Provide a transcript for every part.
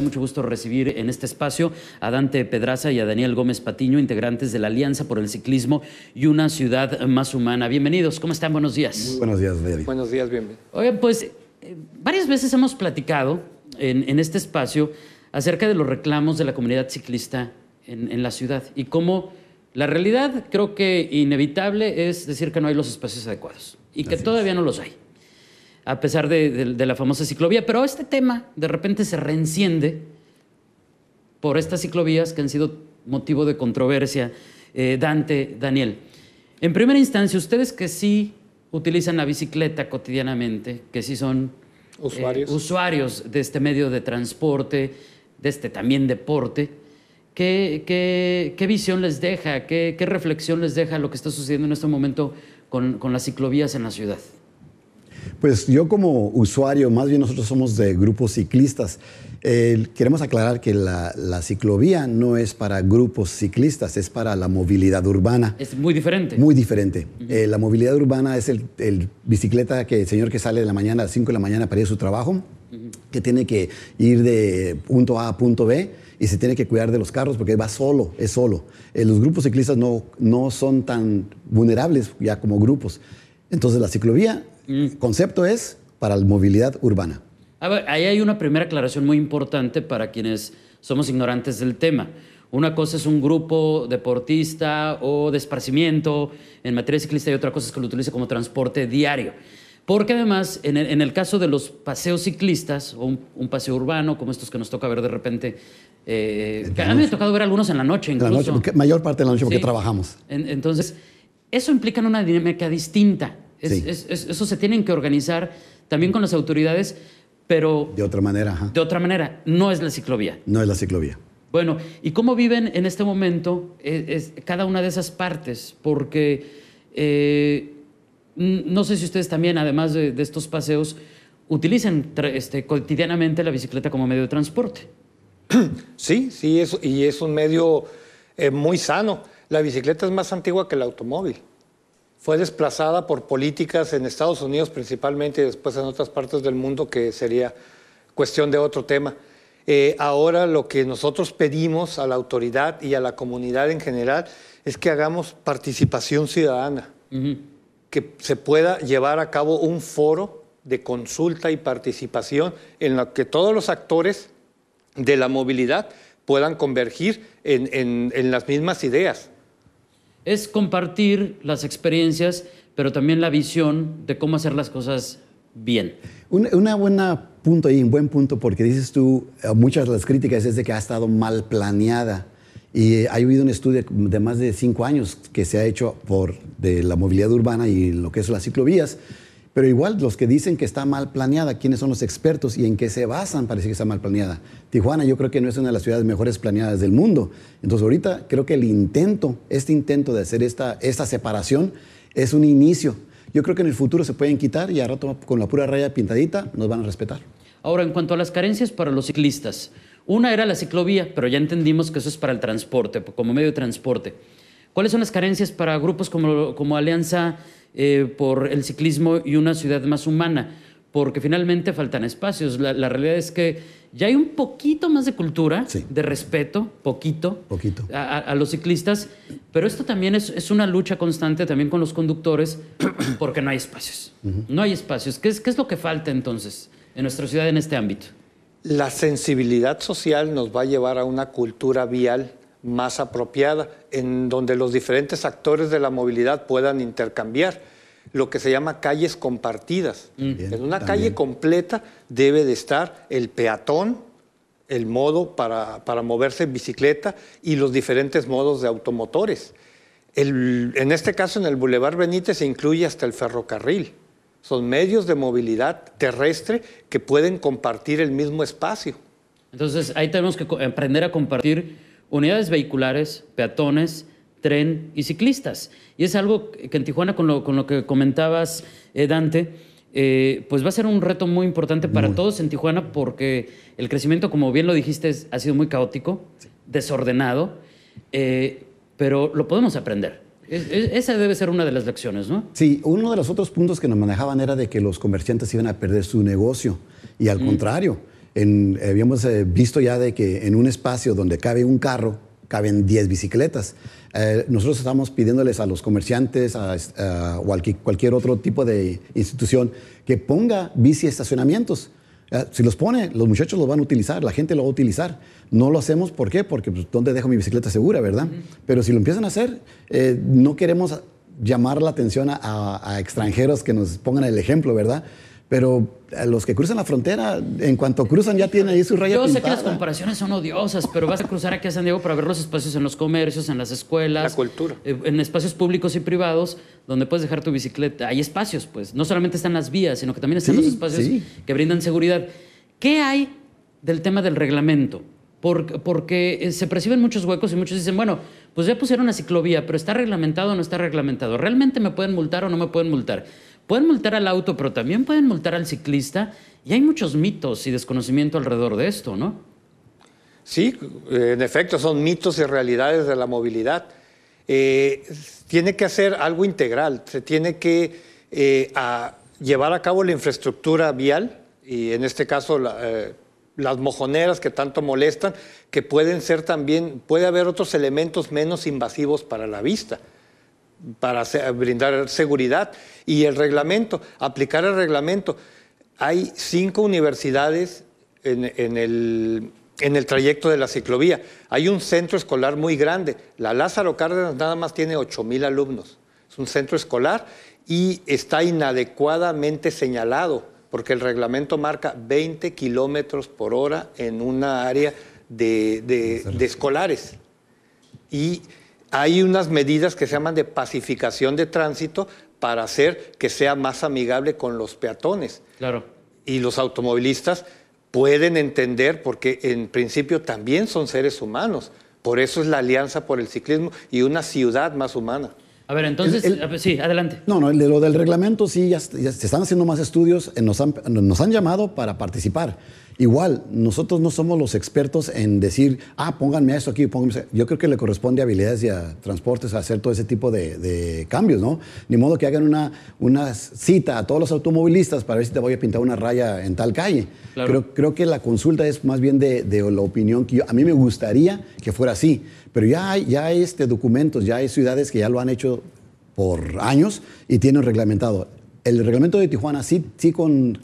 mucho gusto recibir en este espacio a Dante Pedraza y a Daniel Gómez Patiño, integrantes de la Alianza por el Ciclismo y una ciudad más humana. Bienvenidos, ¿cómo están? Buenos días. buenos días, David. Buenos días, bienvenido. Oye, pues eh, varias veces hemos platicado en, este espacio acerca de los reclamos de la comunidad ciclista en, la ciudad y cómo la realidad creo que inevitable es decir que no hay los espacios adecuados y que todavía no los hay a pesar de, la famosa ciclovía. Pero este tema de repente se reenciende por estas ciclovías que han sido motivo de controversia. Eh, Dante, Daniel. En primera instancia, ustedes que sí utilizan la bicicleta cotidianamente, que sí son eh, usuarios, de este medio de transporte, de este también deporte, ¿qué, visión les deja, qué, reflexión les deja lo que está sucediendo en este momento con las ciclovías en la ciudad? Pues yo como usuario, más bien nosotros somos de grupos ciclistas. Eh, queremos aclarar que la, ciclovía no es para grupos ciclistas, es para la movilidad urbana. Es muy diferente. Muy diferente. Eh, la movilidad urbana es el, bicicleta que el señor que sale de la mañana a 5 de la mañana para ir a su trabajo, que tiene que ir de punto A a punto B y se tiene que cuidar de los carros porque va solo, es solo. Eh, los grupos ciclistas no, no son tan vulnerables ya como grupos. Entonces la ciclovía Mm. concepto es para la movilidad urbana. ahí hay una primera aclaración muy importante para quienes somos ignorantes del tema. Una cosa es un grupo deportista o de esparcimiento en materia ciclista y otra cosa es que lo utilice como transporte diario. Porque además, en el, caso de los paseos ciclistas o un, paseo urbano, como estos que nos toca ver de repente, eh, que a mí me ha tocado ver algunos en la noche incluso. En la noche, mayor parte de la noche porque trabajamos. entonces, eso implica una dinámica distinta eso se tienen que organizar también con las autoridades, pero... De otra manera, De otra manera, no es la ciclovía. No es la ciclovía. Bueno, ¿y cómo viven en este momento eh, cada una de esas partes? Porque eh, no sé si ustedes también, además de, estos paseos, utilizan este, cotidianamente la bicicleta como medio de transporte. Sí, sí, y es un medio eh, muy sano. La bicicleta es más antigua que el automóvil fue desplazada por políticas en Estados Unidos principalmente y después en otras partes del mundo que sería cuestión de otro tema. Eh, ahora lo que nosotros pedimos a la autoridad y a la comunidad en general es que hagamos participación ciudadana, que se pueda llevar a cabo un foro de consulta y participación en la que todos los actores de la movilidad puedan convergir en las mismas ideas es compartir las experiencias, pero también la visión de cómo hacer las cosas bien. Una, punto y un buen punto porque dices tú, eh, muchas de las críticas es de que ha estado mal planeada. Y eh, ha habido un estudio de más de cinco años que se ha hecho por, de la movilidad urbana y lo que es las ciclovías, pero igual los que dicen que está mal planeada, ¿quiénes son los expertos y en qué se basan para decir que está mal planeada? Tijuana yo creo que no es una de las ciudades mejores planeadas del mundo. Entonces ahorita creo que el intento, este intento de hacer esta, esta separación es un inicio. Yo creo que en el futuro se pueden quitar y a rato con la pura raya pintadita nos van a respetar. Ahora, en cuanto a las carencias para los ciclistas, una era la ciclovía, pero ya entendimos que eso es para el transporte, como medio de transporte. ¿Cuáles son las carencias para grupos como, como Alianza eh, por el ciclismo y una ciudad más humana, porque finalmente faltan espacios. La, realidad es que ya hay un poquito más de cultura, de respeto, poquito, poquito. A, los ciclistas, pero esto también es, una lucha constante también con los conductores, porque no hay espacios. No hay espacios. ¿Qué es, ¿Qué es lo que falta entonces en nuestra ciudad en este ámbito? La sensibilidad social nos va a llevar a una cultura vial más apropiada, en donde los diferentes actores de la movilidad puedan intercambiar lo que se llama calles compartidas. Mm. en una calle completa debe de estar el peatón, el modo para, para moverse en bicicleta y los diferentes modos de automotores. El, en este caso, en el Boulevard Benítez se incluye hasta el ferrocarril. Son medios de movilidad terrestre que pueden compartir el mismo espacio. Entonces, ahí tenemos que aprender a compartir unidades vehiculares, peatones, tren y ciclistas. Y es algo que en Tijuana, con lo, que comentabas, eh, Dante, eh, pues va a ser un reto muy importante para todos en Tijuana porque el crecimiento, como bien lo dijiste, ha sido muy caótico, desordenado, eh, pero lo podemos aprender. esa debe ser una de las lecciones, ¿no? Sí, uno de los otros puntos que nos manejaban era de que los comerciantes iban a perder su negocio y al mm. contrario habíamos eh, visto ya de que en un espacio donde cabe un carro, caben 10 bicicletas. Eh, nosotros estamos pidiéndoles a los comerciantes o a cualquier otro tipo de institución que ponga bici estacionamientos. Eh, si los pone, los muchachos los van a utilizar, la gente lo va a utilizar. No lo hacemos, ¿por qué? Porque pues, ¿dónde dejo mi bicicleta segura, verdad? Pero si lo empiezan a hacer, no queremos llamar la atención a, extranjeros que nos pongan el ejemplo, ¿verdad? Pero a los que cruzan la frontera, en cuanto cruzan ya tienen ahí su raya Yo sé que las comparaciones son odiosas, pero vas a cruzar aquí a San Diego para ver los espacios en los comercios, en las escuelas. La cultura. Eh, en espacios públicos y privados donde puedes dejar tu bicicleta. Hay espacios, pues. No solamente están las vías, sino que también están los espacios que brindan seguridad. ¿Qué hay del tema del reglamento? porque eh, se perciben muchos huecos y muchos dicen, bueno, pues ya pusieron una ciclovía, pero ¿está reglamentado o no está reglamentado? ¿Realmente me pueden multar o no me pueden multar? Pueden multar al auto, pero también pueden multar al ciclista. Y hay muchos mitos y desconocimiento alrededor de esto, ¿no? Sí, eh, en efecto, son mitos y realidades de la movilidad. Eh, tiene que hacer algo integral, se tiene que eh, llevar a cabo la infraestructura vial y en este caso las mojoneras que tanto molestan, que pueden ser también, puede haber otros elementos menos invasivos para la vista para brindar seguridad y el reglamento, aplicar el reglamento. Hay cinco universidades en, el, trayecto de la ciclovía. Hay un centro escolar muy grande. La Lázaro Cárdenas nada más tiene 8.000 alumnos. Es un centro escolar y está inadecuadamente señalado porque el reglamento marca 20 kilómetros por hora en una área de, de escolares. Y hay unas medidas que se llaman de pacificación de tránsito para hacer que sea más amigable con los peatones. Claro. Y los automovilistas pueden entender, porque en principio también son seres humanos. Por eso es la alianza por el ciclismo y una ciudad más humana. A ver, entonces, sí, adelante. No, no, lo del reglamento sí, ya, se están haciendo más estudios, eh, nos han, llamado para participar. Igual, nosotros no somos los expertos en decir, ah, pónganme esto aquí, pónganme Yo creo que le corresponde a habilidades y a transportes hacer todo ese tipo de, cambios, ¿no? Ni modo que hagan una, cita a todos los automovilistas para ver si te voy a pintar una raya en tal calle. Creo, que la consulta es más bien de, de la opinión que yo, a mí me gustaría que fuera así, pero ya hay, este, documentos, ya hay ciudades que ya lo han hecho por años y tienen reglamentado. El reglamento de Tijuana sí, sí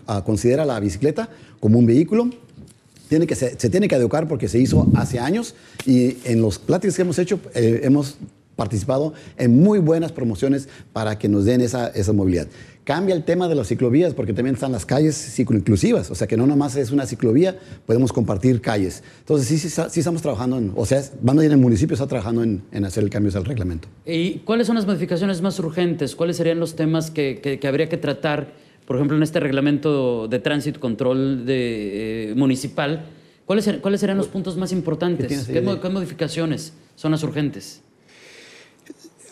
ah, considera la bicicleta como un vehículo. Tiene que, se, tiene que educar porque se hizo hace años y en los pláticos que hemos hecho eh, hemos participado en muy buenas promociones para que nos den esa, esa movilidad. Cambia el tema de las ciclovías porque también están las calles cicloinclusivas, o sea que no nomás es una ciclovía, podemos compartir calles. Entonces sí, sí, estamos trabajando, o sea, van a ir el municipio está trabajando en, en, hacer el cambio al reglamento. ¿Y cuáles son las modificaciones más urgentes? ¿Cuáles serían los temas que, que, habría que tratar, por ejemplo, en este reglamento de tránsito control de, eh, municipal? ¿Cuáles, ¿Cuáles serían los pues, puntos más importantes? ¿Qué modificaciones son las urgentes?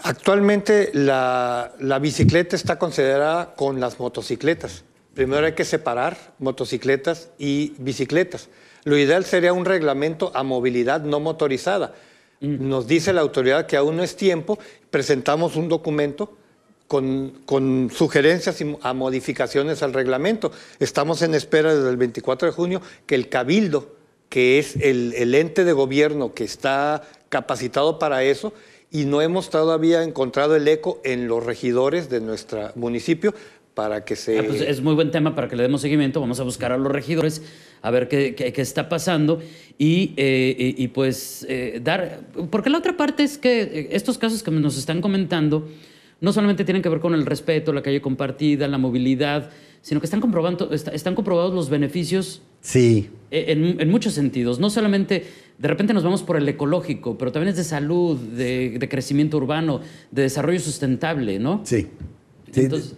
Actualmente la, bicicleta está considerada con las motocicletas. Primero hay que separar motocicletas y bicicletas. Lo ideal sería un reglamento a movilidad no motorizada. Mm. Nos dice la autoridad que aún no es tiempo, presentamos un documento con, sugerencias y a modificaciones al reglamento. Estamos en espera desde el 24 de junio que el Cabildo, que es el ente de gobierno que está capacitado para eso, y no hemos todavía encontrado el eco en los regidores de nuestro municipio para que se... Ah, pues es muy buen tema para que le demos seguimiento. Vamos a buscar a los regidores a ver qué, está pasando y, eh, pues eh, dar... Porque la otra parte es que eh, estos casos que nos están comentando no solamente tienen que ver con el respeto, la calle compartida, la movilidad, sino que están, comprobando, están comprobados los beneficios sí. E, en, muchos sentidos. No solamente, de repente nos vamos por el ecológico, pero también es de salud, de, crecimiento urbano, de desarrollo sustentable, ¿no? Sí. Entonces,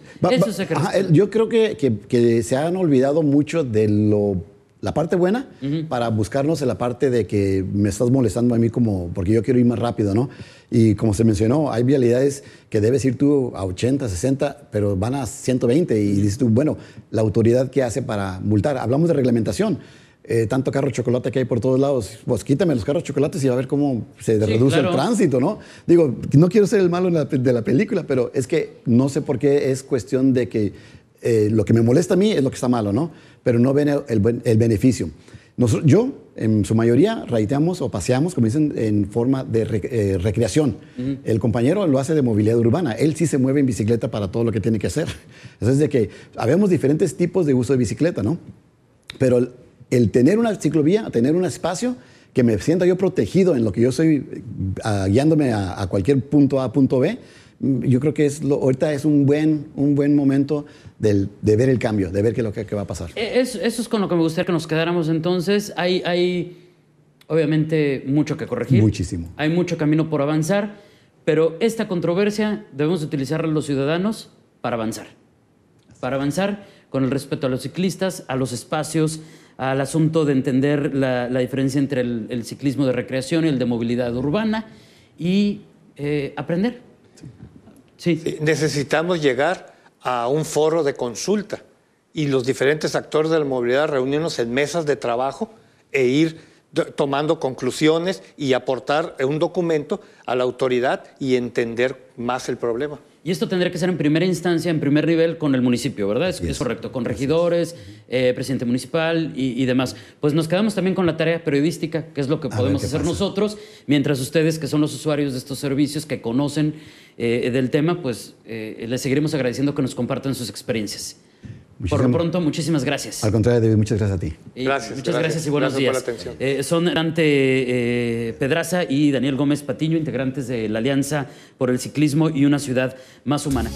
yo creo que, que se han olvidado mucho de lo la parte buena para buscarnos en la parte de que me estás molestando a mí como porque yo quiero ir más rápido, ¿no? Y como se mencionó, hay vialidades que debes ir tú a 80, 60, pero van a 120 y dices tú, bueno, la autoridad que hace para multar. Hablamos de reglamentación. Eh, tanto carro chocolate que hay por todos lados, pues quítame los carros chocolates y a ver cómo se reduce el tránsito, ¿no? Digo, no quiero ser el malo de la película, pero es que no sé por qué es cuestión de que eh, lo que me molesta a mí es lo que está malo, ¿no? Pero no ven el, beneficio. yo, en su mayoría, raiteamos o paseamos, como dicen, en forma de eh, recreación. El compañero lo hace de movilidad urbana. Él sí se mueve en bicicleta para todo lo que tiene que hacer. Entonces, de que habemos diferentes tipos de uso de bicicleta, ¿no? Pero el, tener una ciclovía, tener un espacio que me sienta yo protegido en lo que yo soy, eh, ah, guiándome a cualquier punto A, punto B, yo creo que es lo, ahorita es un buen, un buen momento de ver el cambio, de ver qué lo que, va a pasar. E, eso, es con lo que me gustaría que nos quedáramos entonces. Hay, hay obviamente mucho que corregir. Muchísimo. Hay mucho camino por avanzar, pero esta controversia debemos utilizarla los ciudadanos para avanzar. Para avanzar con el respeto a los ciclistas, a los espacios, al asunto de entender la, diferencia entre el, ciclismo de recreación y el de movilidad urbana y eh, aprender eh, necesitamos llegar a un foro de consulta y los diferentes actores de la movilidad reunirnos en mesas de trabajo e ir tomando conclusiones y aportar eh, un documento a la autoridad y entender más el problema. Y esto tendría que ser en primera instancia, en primer nivel, con el municipio, ¿verdad? Es, correcto, con regidores, eh, presidente municipal y, demás. Pues nos quedamos también con la tarea periodística, que es lo que podemos hacer nosotros, mientras ustedes, que son los usuarios de estos servicios, que conocen eh, del tema, pues eh, les seguiremos agradeciendo que nos compartan sus experiencias. Por lo pronto, muchísimas gracias. Al contrario, David, muchas gracias a ti. gracias. Muchas gracias, y buenos días. Eh, son Dante eh, Pedraza y Daniel Gómez Patiño, integrantes de la Alianza por el Ciclismo y una ciudad más humana.